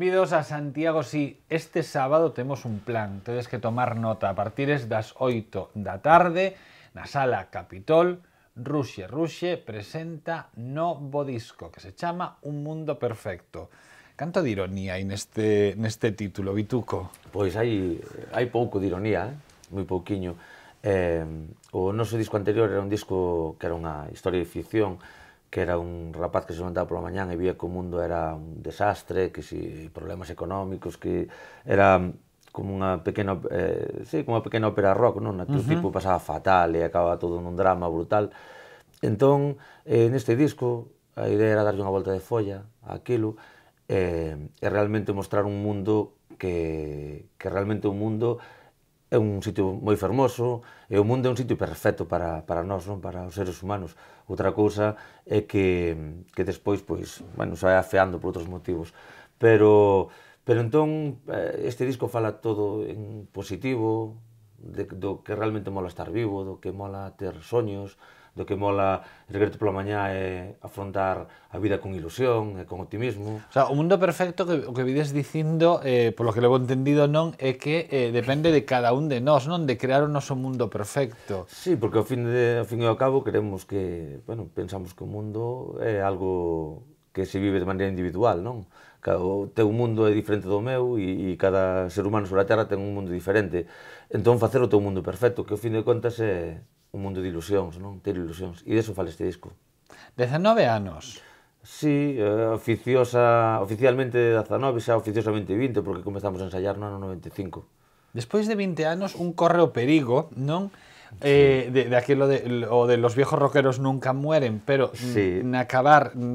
Benvidos a Santiago, si sí, este sábado temos un plan, tedes que tomar nota a partires das 8 da tarde na sala Capitol, Ruxe Ruxe presenta Novo Disco, que se chama Un Mundo Perfecto. Canto de ironía hai neste, neste título, Bituco? Pois hai, hai pouco de ironía, eh? moi pouquiño. Eh, o noso disco anterior era un disco que era unha historia de ficción, que era un rapaz que se levantaba pola mañán e vía que o mundo era un desastre, que si problemas económicos, que era como unha pequena, eh, sí, como unha pequena ópera rock, non? Na que uh -huh. o tipo pasaba fatal e acaba todo nun drama brutal. Entón, eh, neste disco, a idea era darlle unha volta de folla a aquilo eh, e realmente mostrar un mundo que, que realmente un mundo é un sitio moi fermoso, e o mundo é un sitio perfecto para, para nós, non? para os seres humanos. Outra cousa é que, que despois, pois, bueno, se vai afeando por outros motivos. Pero, pero entón, eh, este disco fala todo en positivo, de, do que realmente mola estar vivo, do que mola ter soños, do que mola regrete pola mañá é afrontar a vida con ilusión e con optimismo. O sea, o mundo perfecto que o que vides dicindo, eh, polo que levo entendido non, é que eh, depende de cada un de nós, non? De crear o noso mundo perfecto. Sí, porque ao fin, de, ao fin e ao cabo queremos que, bueno, pensamos que o mundo é algo que se vive de maneira individual, non? O teu mundo é diferente do meu e, e cada ser humano sobre a Terra ten un mundo diferente. Entón, facer o teu mundo perfecto, que ao fin de contas é, un mundo de ilusións, non? Ter ilusións. E deso fala este disco. 19 anos. Sí, eh, oficiosa, oficialmente 19, xa oficiosamente 20, porque comezamos a ensayar no ano 95. Despois de 20 anos, un correo perigo, non? Sí. Eh, de, de aquilo de, o de los viejos rockeros nunca mueren, pero sí. en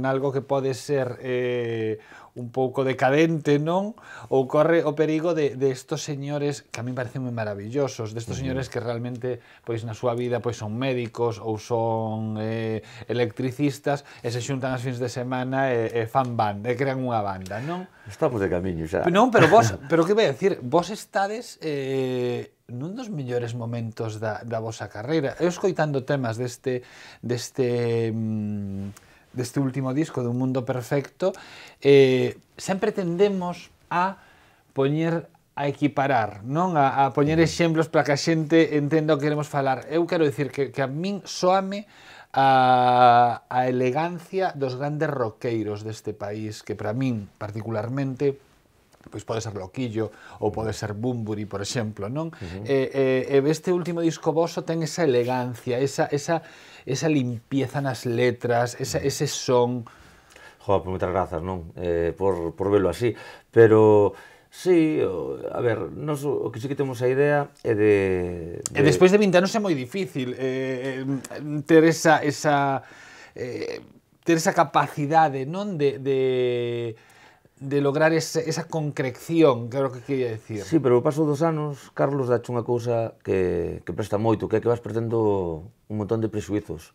algo que pode ser eh, un pouco decadente, non? Ou corre o perigo de, de estos señores que a mí parecen moi maravillosos, destos de uh -huh. señores que realmente pois na súa vida pois son médicos ou son eh, electricistas e se xuntan as fins de semana e, e fan banda, e crean unha banda, non? Estamos de camiño xa. Non, pero vos, pero que vai decir, vos estades eh, nun dos mellores momentos da, da vosa carreira. Eu escoitando temas deste, deste mm, deste último disco dun mundo perfecto, eh, sempre tendemos a poñer a equiparar, non? A, a poñer exemplos para que a xente entenda o que queremos falar. Eu quero dicir que, que a min soame a, a elegancia dos grandes roqueiros deste país, que para min, particularmente, pois pode ser Loquillo ou pode ser Bumburi, por exemplo, non? Uh -huh. E, e, e este último disco vosso ten esa elegancia, esa, esa, esa limpieza nas letras, esa, ese son... Jo, pois moitas grazas, non? Eh, por, por velo así, pero... Sí, a ver, nos, o que sí que temos a idea é de... de... E despois de 20 anos é moi difícil eh, ter esa... esa eh, ter esa capacidade non de, de de lograr ese, esa concreción, claro que quería decir. Sí, pero o paso dos anos, Carlos dache unha cousa que, que presta moito, que é que vas perdendo un montón de presuizos.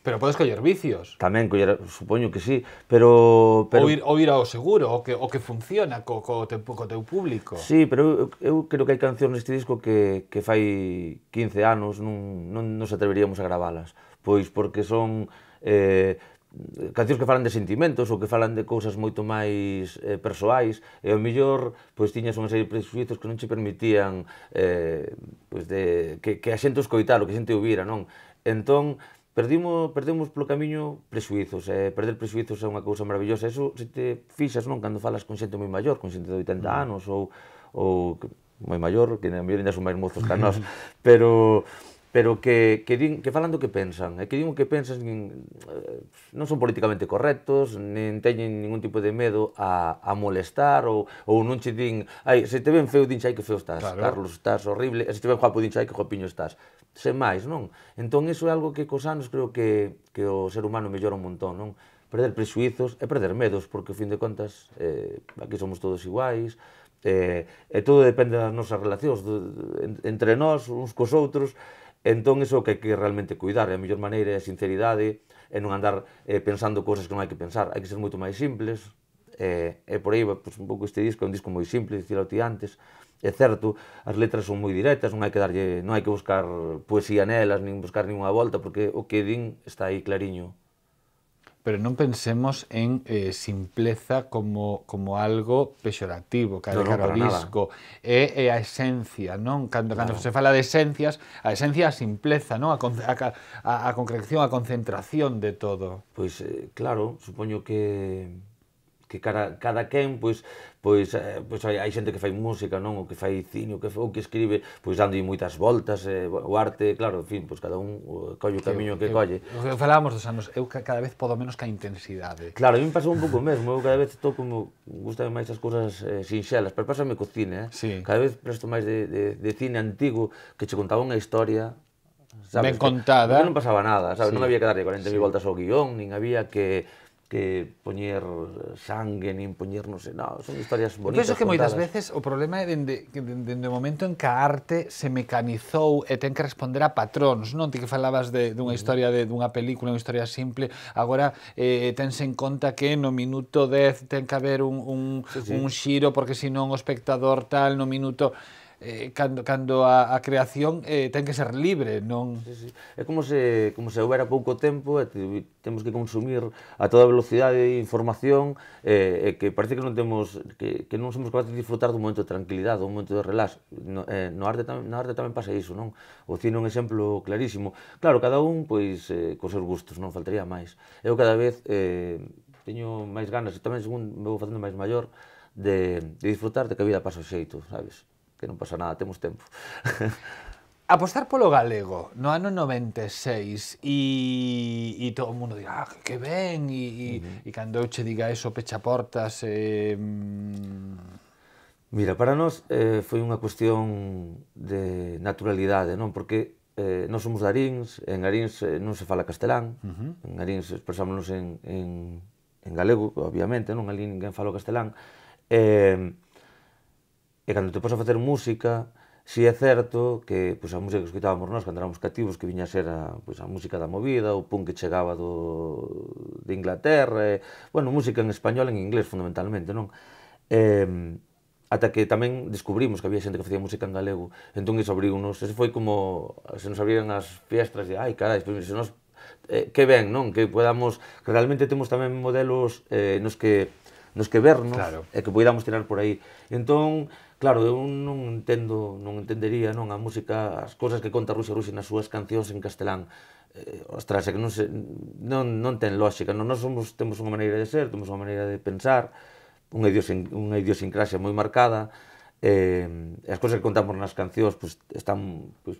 Pero podes coller vicios. Tamén, coller, supoño que sí, pero... pero... Ou, ir, ou ir ao seguro, o que, o que funciona co, co, te, co teu público. Sí, pero eu, eu creo que hai cancións neste disco que, que fai 15 anos non, non nos atreveríamos a gravalas, pois porque son eh, cancións que falan de sentimentos ou que falan de cousas moito máis eh, persoais e ao mellor pois tiñas unha serie de presuitos que non che permitían eh, pois de, que, que a xente escoitar, o que a xente ouvira, non? Entón, perdimos, perdemos polo camiño presuizos, eh, perder presuizos é unha cousa maravillosa, eso se te fixas, non? Cando falas con xente moi maior, con xente de 80 mm. anos ou, ou moi maior, que na mellor ainda son máis mozos que nós, pero pero que, que, din, que falan do que pensan, e eh, que din o que pensan nin, eh, non son políticamente correctos, nin teñen ningún tipo de medo a, a molestar, ou, ou non che din, ai, se te ven feo, din xa, que feo estás, claro. Carlos, estás horrible, e se te ven guapo, din xa, que guapiño estás. Sen máis, non? Entón, iso é algo que cos anos creo que, que o ser humano mellora un montón, non? Perder presuizos e perder medos, porque, ao fin de contas, eh, aquí somos todos iguais, eh, e todo depende das nosas relacións, do, entre nós, uns cos outros, Entón, iso que hai que realmente cuidar, é a mellor maneira é a sinceridade, e non andar eh, pensando cousas que non hai que pensar, hai que ser moito máis simples, eh, e por aí, pues, un pouco este disco, é un disco moi simple, dicilo ti antes, é certo, as letras son moi directas, non hai que darlle, non hai que buscar poesía nelas, nin buscar ninguna volta, porque o que din está aí clariño, pero non pensemos en eh, simpleza como, como algo pexorativo, que no, no, o disco, é, a esencia, non? Cando, cando se fala de esencias, a esencia a simpleza, non? A, a, a, a concreción, a concentración de todo. Pois, pues, eh, claro, supoño que que cada, cada quen, pois, pois, eh, pois hai, hai xente que fai música, non? O que fai cine, o que, o que escribe, pois dando moitas voltas, eh, o arte, claro, en fin, pois cada un colle o camiño que, que, colle. O que falamos dos anos, eu cada vez podo menos que a intensidade. Claro, a mí me pasou un pouco mesmo, eu cada vez estou como gusta máis as cousas eh, sinxelas, pero pásame co cine, eh? Sí. Cada vez presto máis de, de, de cine antigo que che contaba unha historia, sabes? Ben contada. Que, non pasaba nada, sabes? Sí. Non había que darlle 40.000 sí. voltas ao guión, nin había que que poñer sangue nin poñernos, no, son historias bonitas. Penso que moitas veces o problema é dende, dende o momento en que a arte se mecanizou e ten que responder a patróns, non? Ti que falabas de, dunha historia de dunha película, unha historia simple, agora eh, tense en conta que no minuto 10 ten que haber un, un, sí, sí. un xiro porque senón o espectador tal no minuto eh, cando, cando a, a creación eh, ten que ser libre, non? Sí, sí. É como se, como se houbera pouco tempo e te, temos que consumir a toda velocidade información eh, e que parece que non temos que, que non somos capaces de disfrutar dun momento de tranquilidade, dun momento de relax. No, eh, no arte tam, na arte tamén pasa iso, non? O cine é un exemplo clarísimo. Claro, cada un pois eh, cos seus gustos, non faltaría máis. Eu cada vez eh, teño máis ganas, e tamén segun me vou facendo máis maior, de, de disfrutar de que a vida pasa xeito, sabes? que non pasa nada, temos tempo. Apostar polo galego no ano 96 e, e todo o mundo dirá, ah, que ben, e, uh -huh. e cando eu che diga eso pecha portas... Eh, mm. Mira, para nós eh, foi unha cuestión de naturalidade, non? Porque eh, non somos de en Arins eh, non se fala castelán, uh -huh. en Arins expresámonos en, en, en galego, obviamente, non ali ninguén fala castelán, eh, E cando te pos a facer música, si é certo que pois, a música que escutábamos nós cando éramos cativos que viña a ser a, pois, a música da movida, o punk que chegaba do, de Inglaterra, e, bueno, música en español en inglés fundamentalmente, non? Eh, ata que tamén descubrimos que había xente que facía música en galego, entón iso abriu-nos, ese foi como, se nos abrían as fiestras de, ai, carai, pois, se nos, eh, que ben, non? Que podamos, que realmente temos tamén modelos eh, nos que nos que vernos claro. e que poidamos tirar por aí. Entón, Claro, eu non entendo, non entendería non a música, as cousas que conta Ruxa Ruxa nas súas cancións en castelán. Eh, ostras, é que non, se, non, non ten lógica, non? nós somos, temos unha maneira de ser, temos unha maneira de pensar, unha, idiosin, unha idiosincrasia moi marcada, eh, as cousas que contamos nas cancións pues, están pues,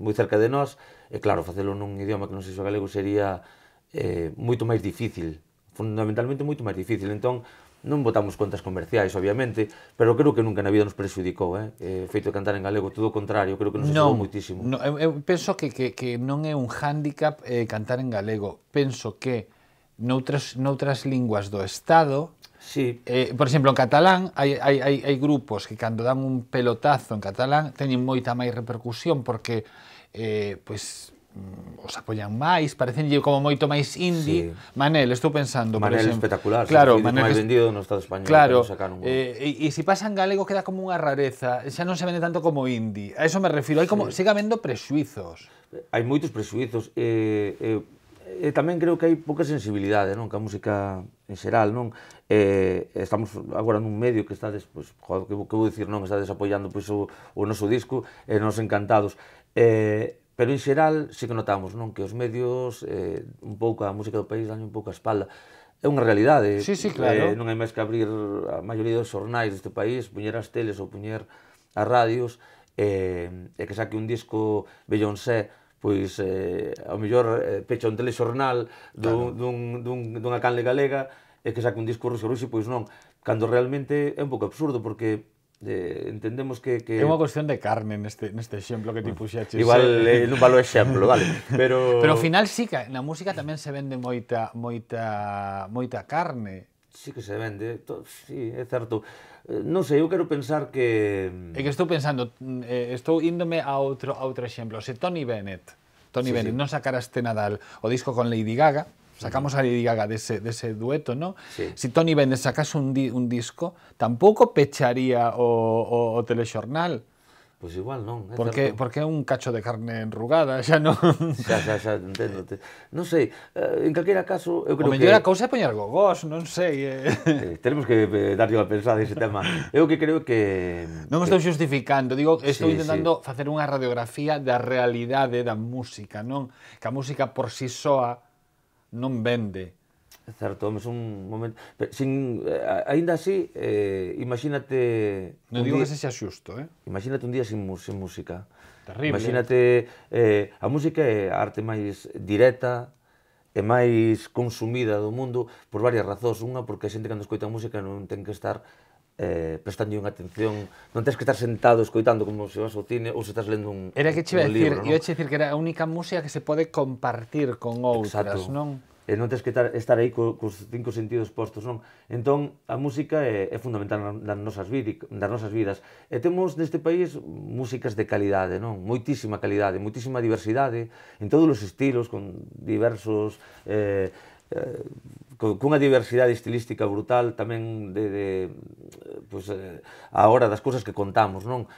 moi cerca de nós, e claro, facelo nun idioma que non sei o galego sería eh, moito máis difícil, fundamentalmente moito máis difícil. Entón, non votamos contas comerciais, obviamente, pero creo que nunca na vida nos prexudicou, eh? eh feito de cantar en galego, todo o contrario, creo que nos non, moitísimo. No, eu, eu penso que, que, que non é un hándicap eh, cantar en galego, penso que noutras, noutras linguas do Estado, Sí. Eh, por exemplo, en catalán hai, hai, hai, hai grupos que cando dan un pelotazo en catalán teñen moita máis repercusión porque eh, pois, Mm, os apoian máis, parecenlle como moito máis indie. Sí. Manel, estou pensando, Manel por exemplo. espectacular, claro, sí, Manel máis vendido no Estado español. Claro, sacaron, un... eh, e, se si pasa en galego queda como unha rareza, xa non se vende tanto como indie. A eso me refiro, hai como, sí. siga vendo presuizos. Hai moitos prexuizos, eh, eh, e tamén creo que hai pouca sensibilidade, non? Que a música en xeral, non? Eh, estamos agora nun medio que está pois, pues, que, que vou dicir, non? Estades apoiando pois, pues, o, o noso disco, e eh, nos encantados. Eh, Pero en xeral, sí que notamos non que os medios, eh, un pouco a música do país, dan un pouco a espalda. É unha realidade. Sí, sí, claro. Eh, non hai máis que abrir a maioría dos xornais deste país, puñer as teles ou puñer as radios, eh, e que saque un disco Beyoncé, pois eh, ao mellor eh, pecha un telexornal dun, claro. dun, dun, dunha canle galega e que saque un disco ruso ruso, pois non. Cando realmente é un pouco absurdo, porque de, entendemos que, que... É unha cuestión de carne neste, neste exemplo que ti puxaches. Igual eh, é eh, un malo exemplo, vale. Pero... Pero ao final sí que na música tamén se vende moita, moita, moita carne. Sí que se vende, to, sí, é certo. Eh, non sei, eu quero pensar que... Mm, é que estou pensando, mm, eh, estou índome a outro, a outro exemplo. Se Tony Bennett, Tony sí, Bennett sí. non sacaraste este Nadal o disco con Lady Gaga, Sacamos a Lady Gaga de ese, de ese dueto, ¿no? Sí. Si Tony Bennett sacase un, di, un disco, tampouco pecharía o, o, o telexornal. Pois pues igual non. É porque, certo. porque é un cacho de carne enrugada, xa non... Xa, xa, xa, entendo. Non sei, eh, en calquera caso, eu creo o que... O mellor a cousa é poñer gogós, non sei. Eh... eh tenemos que eh, darlle a pensar ese tema. Eu que creo que... Non que... estou justificando, digo, estou sí, intentando sí. facer unha radiografía da realidade da música, non? Que a música por si sí soa non vende. Certo, é un momento... Pero, Sin, eh, ainda así, eh, imagínate... Non digo día, que se xa xusto, eh? Imagínate un día sin, sin música. Terrible. Imagínate... Eh, a música é a arte máis directa, é máis consumida do mundo por varias razóns. Unha, porque a xente cando escoita música non ten que estar eh, prestando unha atención, non tens que estar sentado escoitando como se vas ao cine ou se estás lendo un Era que che dicir, eu che dicir que era a única música que se pode compartir con outras, Exacto. non? E non tens que estar, estar aí co, cos cinco sentidos postos, non? Entón, a música é, é fundamental nas nosas, vidas, nas nosas vidas. E temos neste país músicas de calidade, non? Moitísima calidade, moitísima diversidade, en todos os estilos, con diversos... Eh, eh, cunha diversidade estilística brutal tamén de, de pues, eh, a hora das cousas que contamos, non?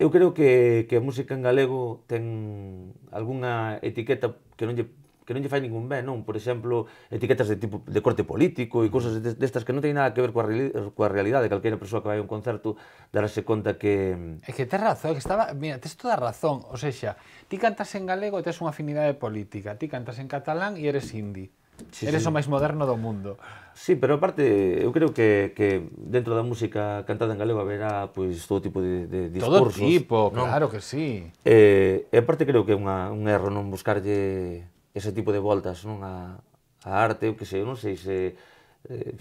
Eu creo que, que a música en galego ten algunha etiqueta que non lle que non lle fai ningún ben, non? Por exemplo, etiquetas de tipo de corte político e cousas destas que non teñen nada que ver coa, reali coa realidade, calquera persoa que vai a un concerto darase conta que... É que tes razón, que estaba... Mira, tes toda razón, ou sexa, ti cantas en galego e tes unha afinidade política, ti cantas en catalán e eres indie Sí, Eres sí. o máis moderno do mundo. Sí, pero aparte, eu creo que, que dentro da música cantada en galego haberá pois, todo tipo de, de discursos. Todo tipo, non? claro que sí. Eh, e aparte creo que é unha, un erro non buscarlle ese tipo de voltas non a, a arte, eu que sei, eu non sei se eh,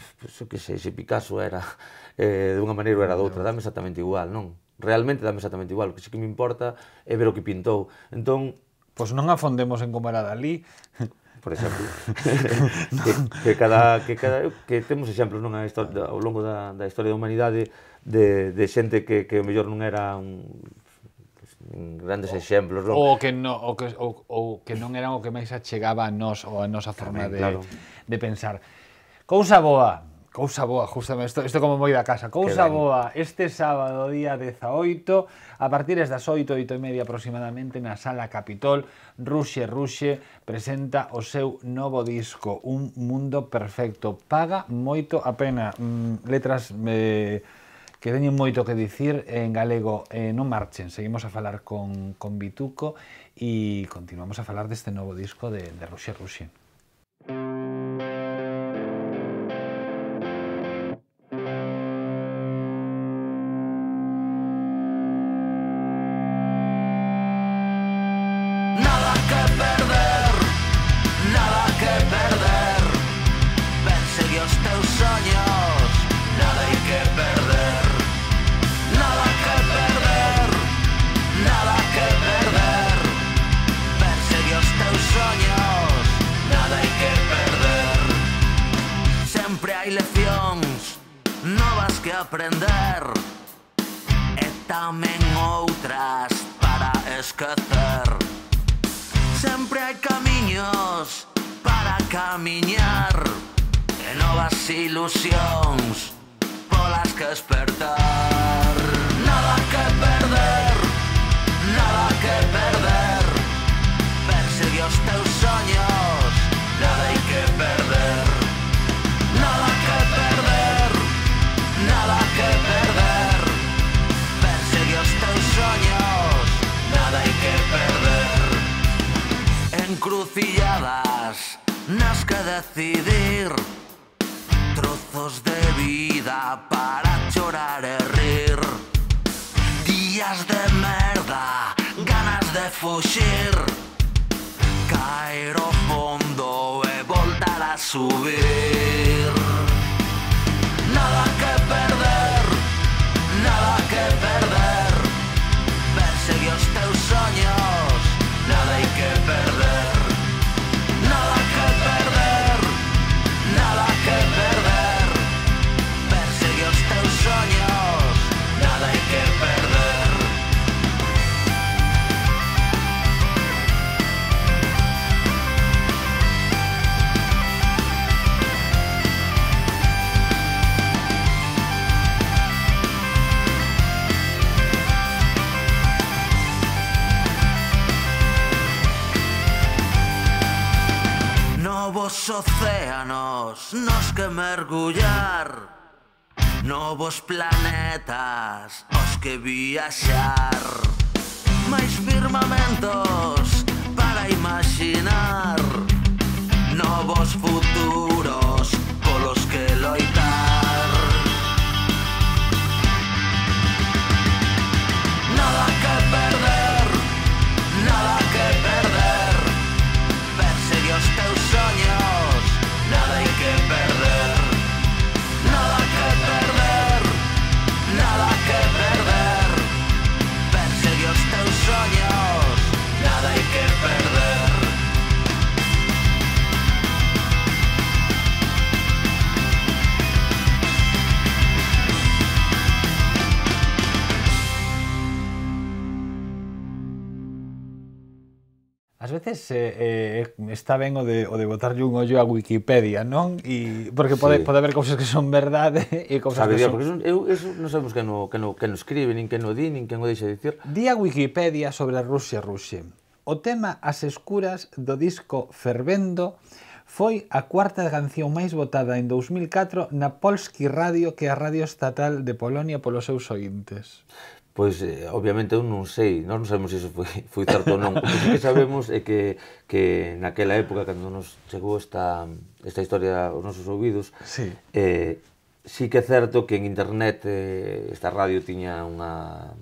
que sei, se Picasso era eh, de unha maneira ou era de outra, dame exactamente igual, non? Realmente dame exactamente igual, o que sí que me importa é ver o que pintou. Entón, Pois non afondemos en como era Dalí. por exemplo, que, que, cada, que, cada, que temos exemplos non, historia, ao longo da, da historia da humanidade de, de xente que, que o mellor non era un, grandes exemplos, non? O que no, o que o, o que non eran o que máis achegaba a nós ou a nosa forma Tamén, de claro. de pensar. Cousa boa, Cousa boa, justamente, isto, isto como moi da casa. Cousa boa, este sábado, día 18, a partir das 8, 8 e media aproximadamente, na Sala Capitol, Ruxe Ruxe presenta o seu novo disco, Un Mundo Perfecto. Paga moito a pena. Mm, letras... me... que teñen moito que dicir en galego. Eh, non marchen, seguimos a falar con, con Bituco e continuamos a falar deste novo disco de, de Ruxe Ruxe. Música camiñar E novas ilusións Polas que esperar decidir trozos de vida para llorar y rir días de merda ganas de fugir caer a fondo y voltar a subir océanos nos que mergullar Novos planetas os que viaxar Mais firmamentos para imaginar Novos futuros polos que loitar veces eh, eh, está ben o de, o de botarlle un ollo a Wikipedia, non? E porque pode, sí. pode haber cousas que son verdade e cousas Sabería, que son... Porque eu, eu, eso non sabemos que no, que, no, que no escribe, nin que non di, nin que non deixa de dicir. a Wikipedia sobre a Rusia Rusia. O tema As escuras do disco Fervendo foi a cuarta canción máis votada en 2004 na Polski Radio que é a radio estatal de Polonia polos seus ointes pois eh, obviamente eu non sei, nós non sabemos se iso foi, foi certo ou non. O que sí que sabemos é que, que naquela época, cando nos chegou esta, esta historia aos nosos ouvidos, sí. eh, sí que é certo que en internet eh, esta radio tiña unha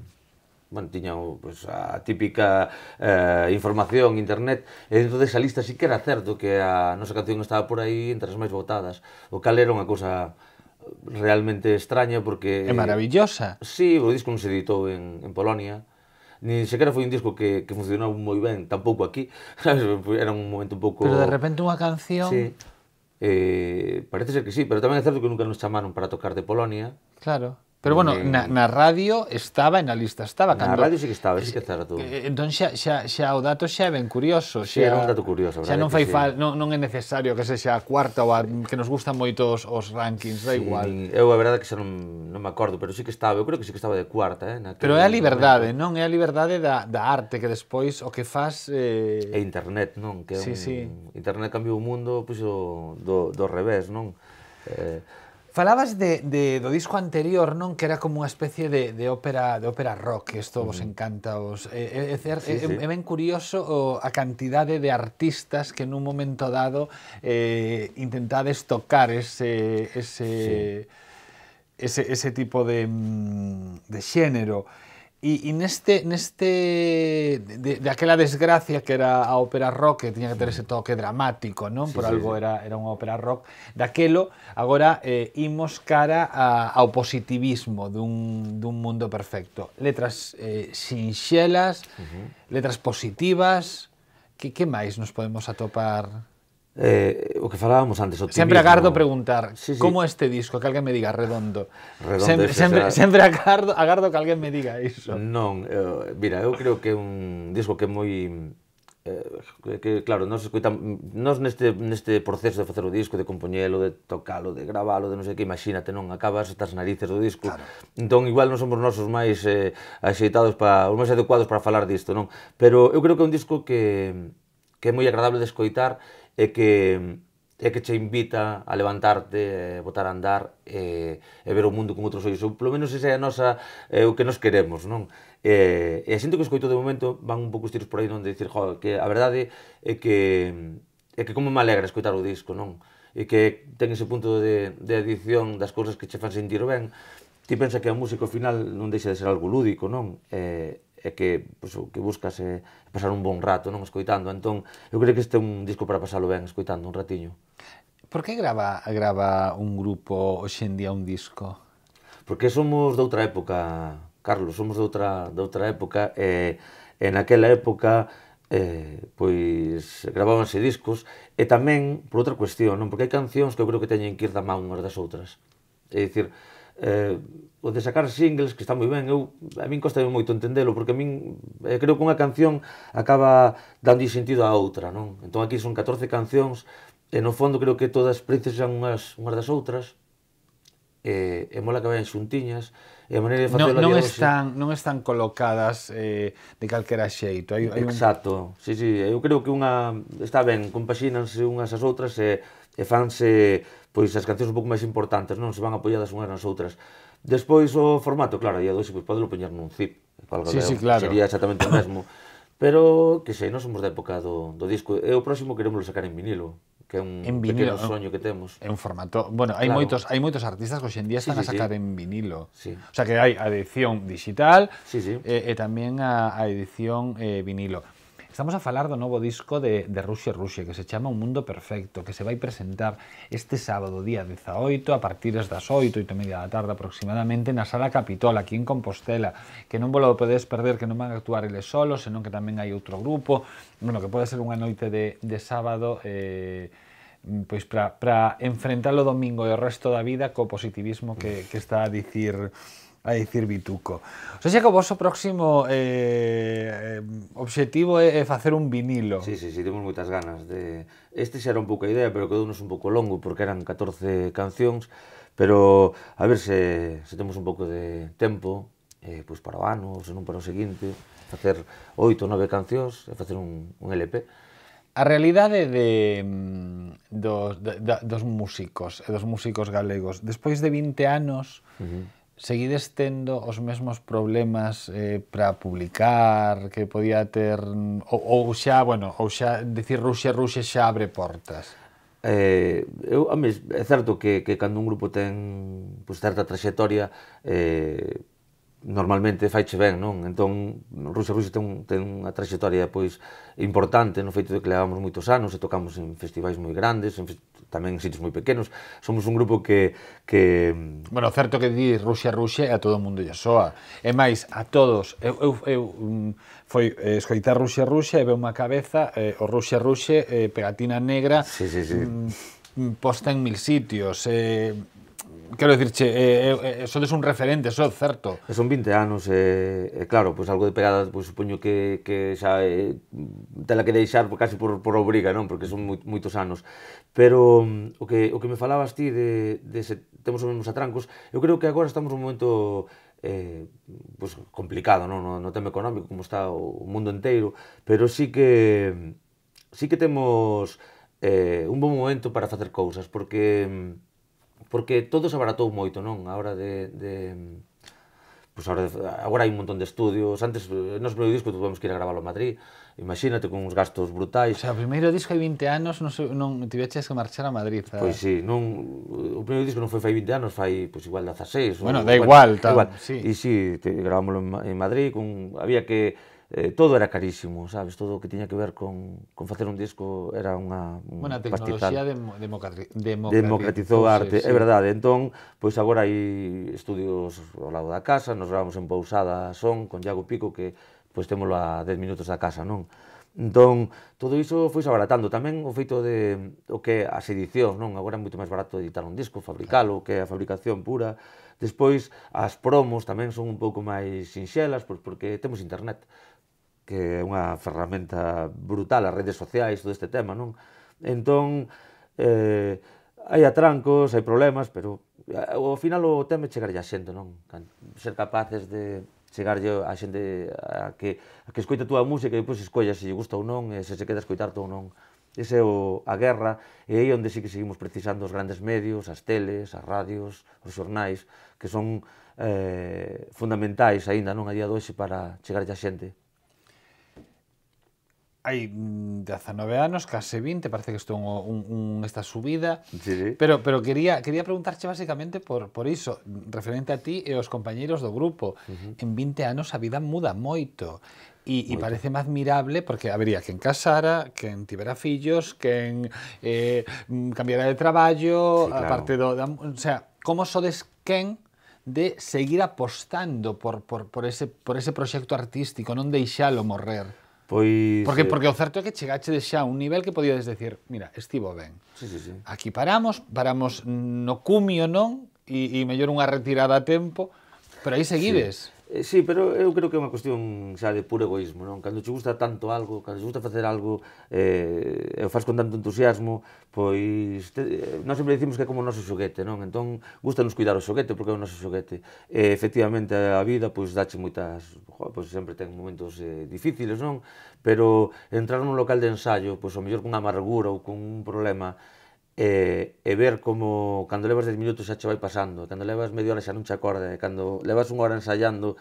bueno, tiña pues, pois, a típica eh, información, internet, e dentro desa lista sí que era certo que a nosa canción estaba por aí entre as máis votadas, o cal era unha cousa realmente extraña porque... É maravillosa. Sí, o disco non se editou en, en Polonia, ni sequera foi un disco que, que funcionou moi ben, tampouco aquí, era un momento un pouco... Pero de repente unha canción... Sí. Eh, parece ser que sí, pero tamén é certo que nunca nos chamaron para tocar de Polonia. Claro. Pero bueno, na, na radio estaba na lista estaba. Cando, na radio sí que estaba, sí que estaba eh, tú. Eh, entón xa, xa, xa o dato xa é ben curioso. Xa, sí, era un dato curioso. Xa non fai sí. fal, non, non é necesario que sexa a cuarta ou a, que nos gustan moito os, os rankings, da sí, igual. Eu a verdade que xa non, non me acordo, pero sí que estaba, eu creo que sí que estaba de cuarta. Eh, na pero é a liberdade, momento. non? É a liberdade da, da arte que despois o que faz... Eh... É internet, non? Que é sí, un, sí. Internet cambiou o mundo, pois, pues, do, do revés, non? Eh, Falabas de, de, do disco anterior, non? Que era como unha especie de, de ópera de ópera rock, que isto vos encanta os... É, é, é, sí, é, sí. é ben curioso o, a cantidade de artistas que nun momento dado eh, intentades tocar ese, ese, sí. ese, ese tipo de, mm, de xénero. E, e neste, neste de, de aquela desgracia que era a ópera rock, que tiña que ter ese toque dramático, non? Sí, Por sí, algo sí. era era unha ópera rock daquelo, agora eh, imos cara a, ao positivismo dun, dun mundo perfecto. Letras eh, sinxelas, uh -huh. letras positivas, que, que máis nos podemos atopar? Eh, o que falábamos antes, optimismo. Sempre agardo preguntar, sí, sí. como este disco, que alguén me diga redondo. redondo sempre, ese, sempre, o sea, sempre agardo, agardo que alguén me diga iso. Non, eh, mira, eu creo que é un disco que é moi eh, que claro, nos escuitam, nos neste, neste proceso de facer o disco, de compoñelo, de tocalo, de gravalo, de non sei que, imagínate, non acabas estas narices do disco. Claro. Entón igual non somos nosos máis eh, axeitados para os máis adecuados para falar disto, non? Pero eu creo que é un disco que que é moi agradable de escoitar é que é que che invita a levantarte, a botar a andar e, eh, e ver o mundo con outros ollos, ou polo menos esa é a nosa, é o que nos queremos, non? Eh, e sinto que escoito de momento van un pouco os tiros por aí non de dicir, jo, que a verdade é que é que como me alegra escoitar o disco, non? E que ten ese punto de, de adición das cousas que che fan sentir ben. Ti pensa que a música ao final non deixa de ser algo lúdico, non? Eh, e que, pues, pois, que buscas eh, pasar un bon rato non escoitando. Entón, eu creo que este é un disco para pasalo ben escoitando un ratiño. Por que grava, grava un grupo hoxendía un disco? Porque somos de outra época, Carlos, somos de outra, de outra época, e eh, en aquela época eh, pois gravábanse discos e tamén por outra cuestión, non? porque hai cancións que eu creo que teñen que ir da man unhas das outras. É dicir, eh, o de sacar singles, que está moi ben, eu, a min costa moito entendelo, porque a min eh, creo que unha canción acaba dando sentido a outra, non? Entón aquí son 14 cancións, e no fondo creo que todas precisan unhas, unhas das outras, e, e mola que vayan xuntiñas, e a maneira de facelo non, non están, non están colocadas eh, de calquera xeito. Hai, hai Exacto, un... sí, sí, eu creo que unha está ben, compaxínanse unhas as outras e, e fanse pois as cancións un pouco máis importantes, non? Se van apoiadas unhas nas outras. Despois o formato, claro, aí a dose, pois podelo poñer nun zip, algo sí, sí, claro. sería exactamente o mesmo. Pero, que sei, non somos da época do, do disco. E o próximo queremos sacar en vinilo que é un en vinilo, pequeno soño que temos. É un formato, bueno, hai claro. moitos hai moitos artistas que hoxe en día están sí, sí, a sacar sí. en vinilo. Sí. O sea que hai a edición digital sí, sí. E, eh, e tamén a, a edición eh, vinilo. Estamos a falar do novo disco de, de Ruxe Ruxe, que se chama Un Mundo Perfecto, que se vai presentar este sábado, día 18, a partir das 8, 8 e media da tarde aproximadamente, na Sala Capitol, aquí en Compostela, que non volo podedes perder, que non van a actuar eles solos, senón que tamén hai outro grupo, bueno, que pode ser unha noite de, de sábado... Eh, pois para enfrentar o domingo e o resto da vida co positivismo que, que está a dicir a dicir bituco. O sea, xa que o vosso próximo eh, eh, obxectivo é, é facer un vinilo. Sí, sí, sí, temos moitas ganas de... Este xa era un pouco a idea, pero quedounos un pouco longo porque eran 14 cancións, pero a ver se, se temos un pouco de tempo, eh, pois para o ano, se non para o seguinte, facer oito ou nove cancións e facer un, un LP. A realidade de, mm, dos, de, dos músicos e dos músicos galegos, despois de 20 anos, uh -huh seguides tendo os mesmos problemas eh, para publicar que podía ter ou, ou xa, bueno, ou xa decir Rusia, Rusia xa abre portas. Eh, eu, a mí, é certo que, que cando un grupo ten pues, certa traxectoria eh, normalmente faiche ben, non? Entón, Rusia Rusia ten, ten unha traxectoria pois importante no feito de que levamos moitos anos e tocamos en festivais moi grandes, en tamén en sitios moi pequenos. Somos un grupo que... que... Bueno, certo que di Rusia, Rusia e a todo o mundo lle soa. E máis, a todos, eu, eu, eu mm, foi eh, escoitar Rusia, Rusia e veu unha cabeza, eh, o Rusia, Rusia, eh, pegatina negra, sí, sí, sí. Mm, posta en mil sitios, eh, quero dicirche, eh, eh, eh, sodes un referente, so, certo. son 20 anos, e, eh, eh, claro, pois pues, algo de pegada, pois pues, supoño que, que xa eh, tela que deixar por, casi por, por obriga, non? Porque son moi, moitos anos. Pero mm, o que, o que me falabas ti de, de se temos os mesmos atrancos, eu creo que agora estamos un momento eh, pues, complicado non? No, no tema económico, como está o, mundo enteiro, pero sí que sí que temos eh, un bom momento para facer cousas, porque mm, porque todo se abaratou moito, non? A hora de, de Pois pues agora, agora hai un montón de estudios. Antes, eh, nos primeiro disco tuvemos que ir a gravarlo a Madrid. Imagínate, con uns gastos brutais. O sea, o primeiro disco hai 20 anos non, non tiveches que marchar a Madrid. Pois Pois sí, non, o primeiro disco non foi fai 20 anos, fai pois, igual 16. Bueno, da igual, bueno, tal, igual. Sí. E sí, te, en, en Madrid. Con, había que eh, todo era carísimo, sabes, todo o que tiña que ver con, con facer un disco era unha un bueno, a tecnoloxía demo, democrati democratizou a arte, sí. é verdade. Entón, pois agora hai estudios ao lado da casa, nos gravamos en Pousada Son con Iago Pico que pois témolo a 10 minutos da casa, non? Entón, todo iso foi abaratando. Tamén o feito de o que as edicións, non? Agora é moito máis barato editar un disco, fabricalo, que é a fabricación pura. Despois, as promos tamén son un pouco máis sinxelas, pois porque temos internet que é unha ferramenta brutal, as redes sociais, todo este tema, non? Entón, eh, hai atrancos, hai problemas, pero eh, ao final o tema é chegarlle a xente, non? Ser capaces de chegarlle a xente a que, a que escoita a túa música e depois escolla se lle gusta ou non, e se se queda escoitar ou non. Ese é o, a guerra, e aí onde sí que seguimos precisando os grandes medios, as teles, as radios, os xornais, que son eh, fundamentais aínda non a día de hoxe para chegarlle a xente hai 19 anos, case 20, parece que estou un, un, un esta subida. Sí, sí. Pero pero quería quería preguntarche basicamente por por iso, referente a ti e aos compañeiros do grupo. Uh -huh. En 20 anos a vida muda moito. E, e parece máis admirable porque habería quen casara, quen tivera fillos, quen eh, mm, cambiara de traballo, sí, claro. a parte do... Da, o sea, como sodes quen de seguir apostando por, por, por, ese, por ese proxecto artístico, non deixalo morrer. Pois, porque, eh... porque o certo é que chegache de xa un nivel que podíades decir, mira, estivo ben. Sí, sí, sí. Aquí paramos, paramos no cumio, non? E, e mellor unha retirada a tempo, pero aí seguides. Sí. Eh, sí, pero eu creo que é unha cuestión xa de puro egoísmo, non? Cando che gusta tanto algo, cando che gusta facer algo, eh, e o faz con tanto entusiasmo, pois te, eh, nós sempre dicimos que é como o noso xoguete, non? Entón, nos cuidar o xoguete porque é o noso xoguete. E, efectivamente, a vida, pois, dache moitas... Jo, pois, sempre ten momentos eh, difíciles, non? Pero entrar nun local de ensaio, pois, o mellor cunha amargura ou cun problema, e, e ver como cando levas 10 minutos xa che vai pasando, cando levas media hora xa non che acorda, cando levas unha hora ensaiando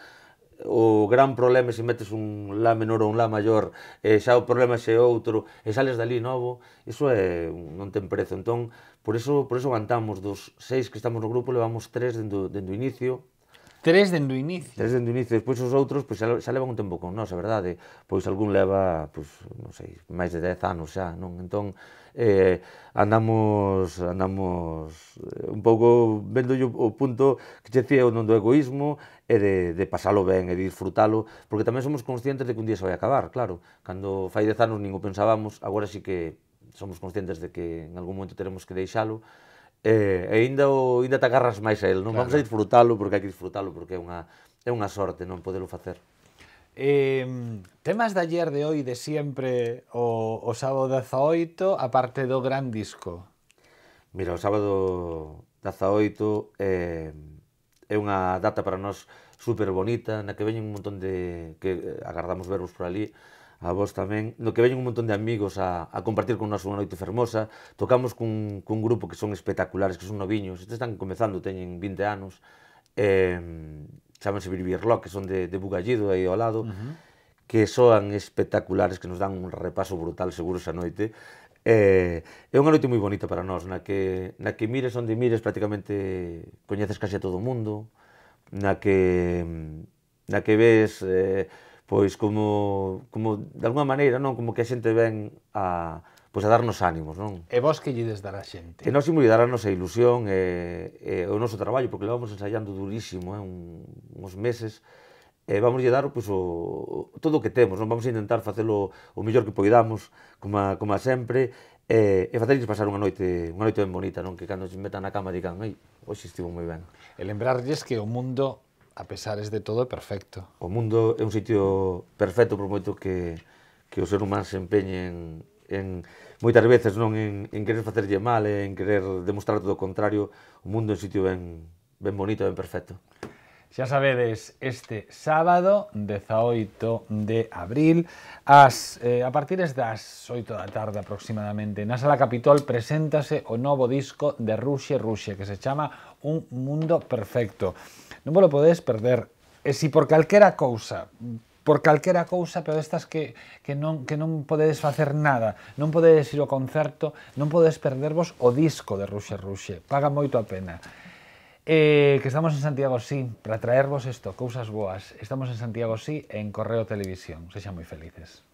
o gran problema é se metes un la menor ou un la maior, e xa o problema é outro, e sales dali novo, iso é non ten prezo. Entón, por iso, por iso cantamos dos seis que estamos no grupo, levamos tres dentro, dentro do inicio, Tres dende o inicio. Tres dende o inicio. Despois os outros pois, xa, xa levan un tempo con nós, a verdade. Pois algún leva, pois, non sei, máis de 10 anos xa, non? Entón, eh, andamos andamos eh, un pouco vendo o punto que che o non do egoísmo e de, de pasalo ben e de disfrutalo, porque tamén somos conscientes de que un día se vai acabar, claro. Cando fai 10 anos nin o pensábamos, agora sí que somos conscientes de que en algún momento teremos que deixalo, E, eh, ainda, o, ainda te agarras máis a el, non? Claro. Vamos a disfrutalo porque hai que disfrutalo porque é unha, é unha sorte non podelo facer. Eh, temas de ayer de hoy de siempre o, o sábado 18 a parte do gran disco. Mira, o sábado 18 eh, é unha data para nós super bonita, na que veñen un montón de que agardamos verbos por ali, a vos tamén, no que veñen un montón de amigos a, a compartir con nós unha noite fermosa, tocamos cun, cun grupo que son espectaculares, que son noviños, estes están comezando, teñen 20 anos, eh, chamanse Birbier Lock, que son de, de Bugallido, aí ao lado, uh -huh. que soan espectaculares, que nos dan un repaso brutal seguro esa noite, Eh, é unha noite moi bonita para nós, na que, na que mires onde mires prácticamente coñeces case a todo o mundo, na que, na que ves eh, pois como, como de alguma maneira, non, como que a xente ven a, pois a darnos ánimos, non? E vos que des dar a xente? Que nós imos dar a nosa ilusión e, e o noso traballo, porque levamos ensaiando durísimo, eh, un, uns meses, e vamos lle dar pois, o, todo o que temos, non? Vamos a intentar facelo o mellor que poidamos, como, a, como a sempre, e, e facerlles pasar unha noite, unha noite ben bonita, non? Que cando se metan na cama digan, ai, hoxe estivo moi ben. E lembrarlles que o mundo a pesares de todo é perfecto. O mundo é un sitio perfecto por moito que, que o ser humano se empeñe en, en moitas veces non en, en querer facerlle mal, en querer demostrar todo o contrario, o mundo é un sitio ben, ben bonito, ben perfecto. Xa sabedes, este sábado 18 de abril as, eh, a partir das 8 da tarde aproximadamente na Sala Capitol preséntase o novo disco de Ruxe Ruxe que se chama Un Mundo Perfecto Non vos lo podedes perder. E si por calquera cousa por calquera cousa, pero destas que, que, non, que non podedes facer nada, non podedes ir ao concerto, non podedes perdervos o disco de Ruxe Ruxe, paga moito a pena. Eh, que estamos en Santiago Sí, para traervos isto, cousas boas. Estamos en Santiago Sí en Correo Televisión. Sexan moi felices.